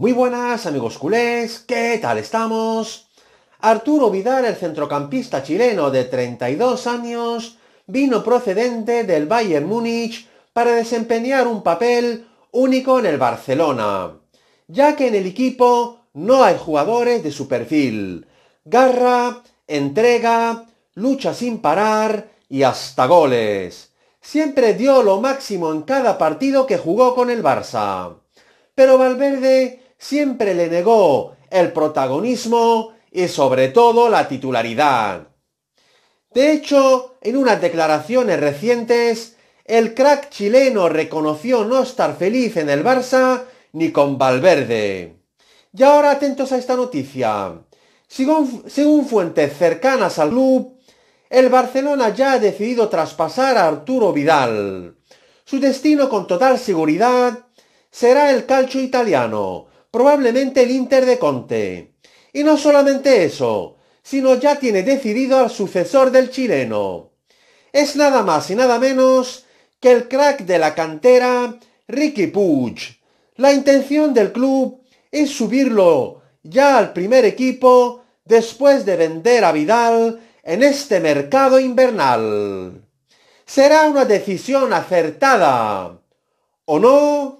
Muy buenas amigos culés, ¿qué tal estamos? Arturo Vidal, el centrocampista chileno de 32 años, vino procedente del Bayern Múnich para desempeñar un papel único en el Barcelona, ya que en el equipo no hay jugadores de su perfil. Garra, entrega, lucha sin parar y hasta goles. Siempre dio lo máximo en cada partido que jugó con el Barça. Pero Valverde siempre le negó el protagonismo y sobre todo la titularidad. De hecho, en unas declaraciones recientes, el crack chileno reconoció no estar feliz en el Barça ni con Valverde. Y ahora atentos a esta noticia. Según, según, fuentes cercanas al club, el Barcelona ya ha decidido traspasar a Arturo Vidal. Su destino con total seguridad será el calcio italiano, probablemente el Inter de Conte. Y no solamente eso, sino ya tiene decidido al sucesor del chileno. Es nada más y nada menos que el crack de la cantera, Ricky Puig. La intención del club es subirlo ya al primer equipo después de vender a Vidal en este mercado invernal. Será una decisión acertada, ¿o no?